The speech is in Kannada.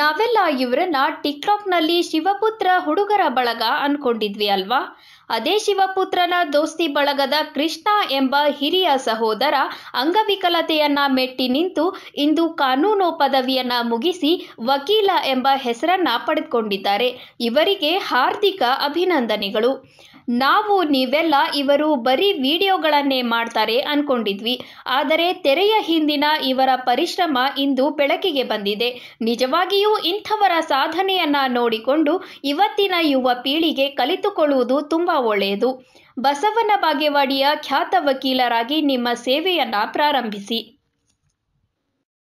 ನಾವೆಲ್ಲ ಇವರನ್ನ ಟಿಕ್ಟಾಕ್ನಲ್ಲಿ ಶಿವಪುತ್ರ ಹುಡುಗರ ಬಳಗ ಅನ್ಕೊಂಡಿದ್ವಿ ಅಲ್ವಾ ಅದೇ ಶಿವಪುತ್ರನ ದೋಸ್ತಿ ಬಳಗದ ಕೃಷ್ಣ ಎಂಬ ಹಿರಿಯ ಸಹೋದರ ಅಂಗವಿಕಲತೆಯನ್ನ ಮೆಟ್ಟಿ ನಿಂತು ಇಂದು ಕಾನೂನು ಪದವಿಯನ್ನ ಮುಗಿಸಿ ವಕೀಲ ಎಂಬ ಹೆಸರನ್ನ ಪಡೆದುಕೊಂಡಿದ್ದಾರೆ ಇವರಿಗೆ ಹಾರ್ದಿಕ ಅಭಿನಂದನೆಗಳು ನಾವು ನೀವೆಲ್ಲ ಇವರು ಬರೀ ವಿಡಿಯೋಗಳನ್ನೇ ಮಾಡ್ತಾರೆ ಅನ್ಕೊಂಡಿದ್ವಿ ಆದರೆ ತೆರೆಯ ಹಿಂದಿನ ಇವರ ಪರಿಶ್ರಮ ಇಂದು ಬೆಳಕಿಗೆ ಬಂದಿದೆ ನಿಜವಾಗಿಯೂ ಇಂಥವರ ಸಾಧನೆಯನ್ನ ನೋಡಿಕೊಂಡು ಇವತ್ತಿನ ಯುವ ಪೀಳಿಗೆ ಕಲಿತುಕೊಳ್ಳುವುದು ತುಂಬಾ ಒಳ್ಳೆಯದು ಬಸವನ ಬಾಗೇವಾಡಿಯ ಖ್ಯಾತ ವಕೀಲರಾಗಿ ನಿಮ್ಮ ಸೇವೆಯನ್ನ ಪ್ರಾರಂಭಿಸಿ